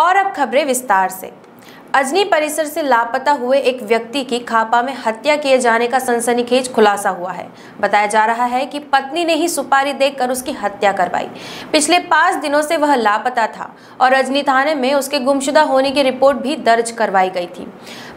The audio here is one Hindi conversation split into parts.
और अब खबरें विस्तार से अजनी परिसर से लापता हुए एक व्यक्ति की खापा में हत्या किए जाने का सनसनीखेज खुलासा हुआ है बताया जा रहा है कि पत्नी ने ही सुपारी देकर उसकी हत्या करवाई पिछले पाँच दिनों से वह लापता था और अजनी थाने में उसके गुमशुदा होने की रिपोर्ट भी दर्ज करवाई गई थी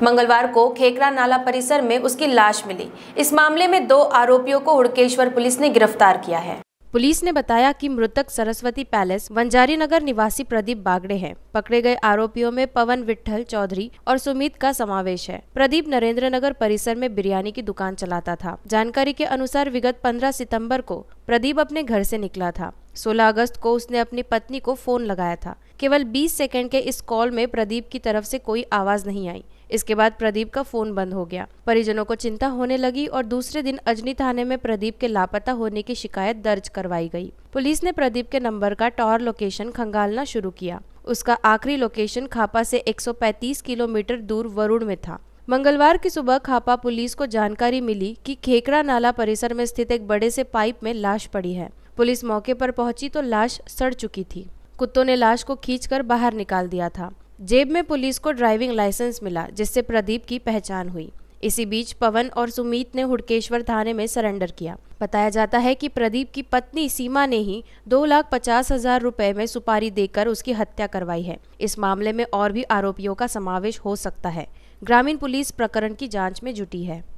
मंगलवार को खेकरा नाला परिसर में उसकी लाश मिली इस मामले में दो आरोपियों को हुड़केश्वर पुलिस ने गिरफ्तार किया है पुलिस ने बताया कि मृतक सरस्वती पैलेस वंजारी नगर निवासी प्रदीप बागड़े हैं पकड़े गए आरोपियों में पवन विट्ठल चौधरी और सुमित का समावेश है प्रदीप नरेंद्र नगर परिसर में बिरयानी की दुकान चलाता था जानकारी के अनुसार विगत 15 सितंबर को प्रदीप अपने घर से निकला था 16 अगस्त को उसने अपनी पत्नी को फोन लगाया था केवल 20 सेकंड के इस कॉल में प्रदीप की तरफ से कोई आवाज नहीं आई इसके बाद प्रदीप का फोन बंद हो गया परिजनों को चिंता होने लगी और दूसरे दिन अजनी थाने में प्रदीप के लापता होने की शिकायत दर्ज करवाई गई पुलिस ने प्रदीप के नंबर का टॉर लोकेशन खंगालना शुरू किया उसका आखिरी लोकेशन खापा से 135 किलोमीटर दूर वरुण में था मंगलवार की सुबह खापा पुलिस को जानकारी मिली कि खेकड़ा नाला परिसर में स्थित एक बड़े से पाइप में लाश पड़ी है पुलिस मौके पर पहुंची तो लाश सड़ चुकी थी कुत्तों ने लाश को खींचकर बाहर निकाल दिया था जेब में पुलिस को ड्राइविंग लाइसेंस मिला जिससे प्रदीप की पहचान हुई इसी बीच पवन और सुमित ने हुडकेश्वर थाने में सरेंडर किया बताया जाता है कि प्रदीप की पत्नी सीमा ने ही दो लाख पचास हजार रुपए में सुपारी देकर उसकी हत्या करवाई है इस मामले में और भी आरोपियों का समावेश हो सकता है ग्रामीण पुलिस प्रकरण की जांच में जुटी है